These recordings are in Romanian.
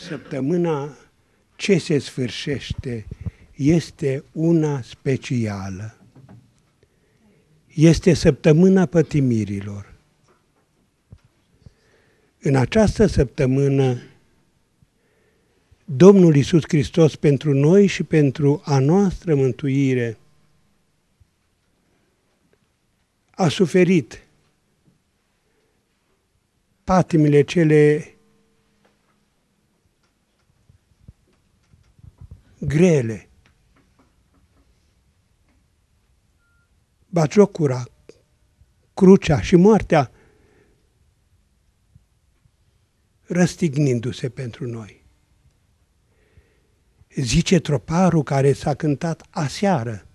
Săptămâna ce se sfârșește este una specială. Este săptămâna pătimirilor. În această săptămână, Domnul Isus Hristos pentru noi și pentru a noastră mântuire a suferit patimile cele grele. Bajocura, crucea și moartea, răstignindu-se pentru noi. Zice troparul care s-a cântat aseară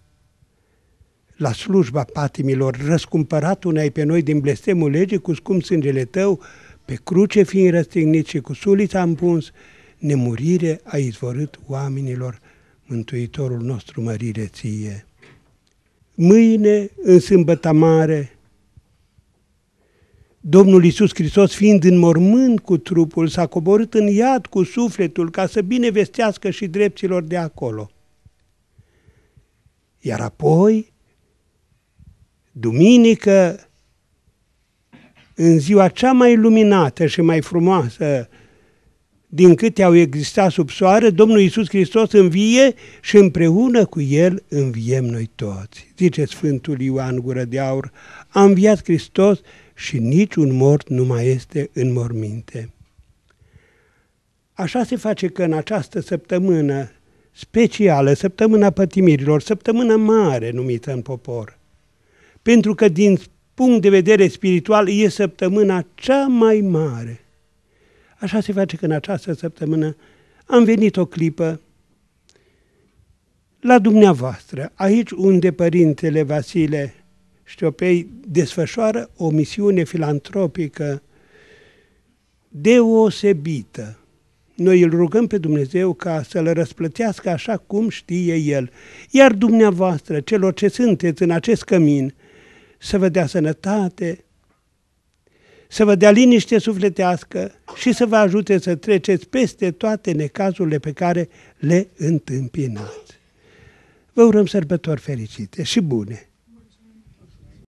la slujba patimilor, răscumpăratul ai pe noi din blestemul legii cu scump sângele tău, pe cruce fiind răstignit și cu sulița împuns, nemurire a izvorât oamenilor Mântuitorul nostru mărire ție. Mâine, în sâmbăta mare, Domnul Iisus Hristos, fiind în mormânt cu trupul, s-a coborât în iad cu sufletul ca să binevestească și dreptilor de acolo. Iar apoi, duminică, în ziua cea mai luminată și mai frumoasă din câte au existat sub soare, Domnul Iisus Hristos învie și împreună cu El înviem noi toți. Zice Sfântul Ioan Gură de Aur, a înviat Hristos și niciun mort nu mai este în morminte. Așa se face că în această săptămână specială, săptămâna pătimirilor, săptămână mare numită în popor, pentru că din punct de vedere spiritual e săptămâna cea mai mare – Așa se face că în această săptămână am venit o clipă la dumneavoastră, aici unde Părintele Vasile Știopei desfășoară o misiune filantropică deosebită. Noi îl rugăm pe Dumnezeu ca să-L răsplătească așa cum știe El. Iar dumneavoastră, celor ce sunteți în acest cămin, să vă dea sănătate, să vă dea liniște sufletească și să vă ajute să treceți peste toate necazurile pe care le întâmpinați. Vă urăm sărbători fericite și bune!